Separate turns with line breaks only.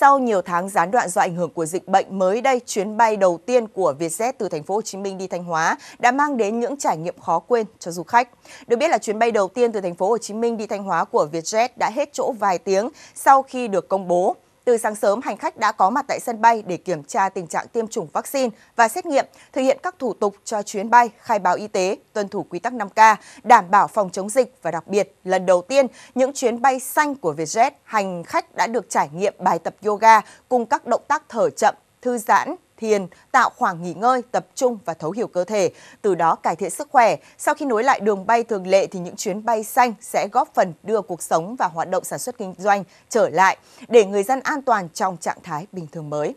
Sau nhiều tháng gián đoạn do ảnh hưởng của dịch bệnh, mới đây chuyến bay đầu tiên của Vietjet từ thành phố Hồ Chí Minh đi Thanh Hóa đã mang đến những trải nghiệm khó quên cho du khách. Được biết là chuyến bay đầu tiên từ thành phố Hồ Chí Minh đi Thanh Hóa của Vietjet đã hết chỗ vài tiếng sau khi được công bố. Từ sáng sớm, hành khách đã có mặt tại sân bay để kiểm tra tình trạng tiêm chủng vaccine và xét nghiệm, thực hiện các thủ tục cho chuyến bay, khai báo y tế, tuân thủ quy tắc 5K, đảm bảo phòng chống dịch và đặc biệt, lần đầu tiên, những chuyến bay xanh của Vietjet, hành khách đã được trải nghiệm bài tập yoga cùng các động tác thở chậm, thư giãn, thiền, tạo khoảng nghỉ ngơi, tập trung và thấu hiểu cơ thể, từ đó cải thiện sức khỏe. Sau khi nối lại đường bay thường lệ thì những chuyến bay xanh sẽ góp phần đưa cuộc sống và hoạt động sản xuất kinh doanh trở lại để người dân an toàn trong trạng thái bình thường mới.